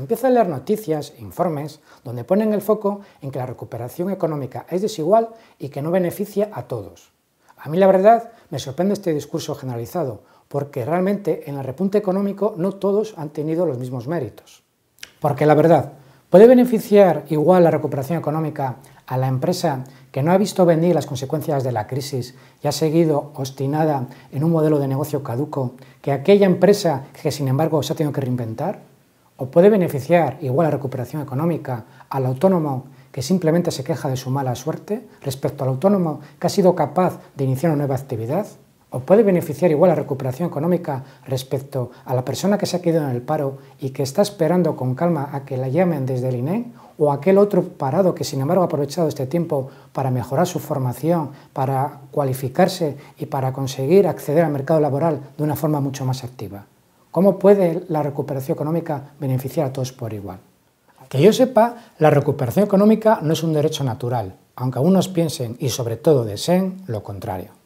Empieza a leer noticias, informes, donde ponen el foco en que la recuperación económica es desigual y que no beneficia a todos. A mí la verdad me sorprende este discurso generalizado, porque realmente en el repunte económico no todos han tenido los mismos méritos. Porque la verdad, ¿puede beneficiar igual la recuperación económica a la empresa que no ha visto venir las consecuencias de la crisis y ha seguido obstinada en un modelo de negocio caduco que aquella empresa que sin embargo se ha tenido que reinventar? o puede beneficiar igual la recuperación económica al autónomo que simplemente se queja de su mala suerte respecto al autónomo que ha sido capaz de iniciar una nueva actividad, o puede beneficiar igual la recuperación económica respecto a la persona que se ha quedado en el paro y que está esperando con calma a que la llamen desde el INE, o aquel otro parado que sin embargo ha aprovechado este tiempo para mejorar su formación, para cualificarse y para conseguir acceder al mercado laboral de una forma mucho más activa. ¿Cómo puede la recuperación económica beneficiar a todos por igual? Que yo sepa, la recuperación económica no es un derecho natural, aunque algunos piensen y sobre todo deseen lo contrario.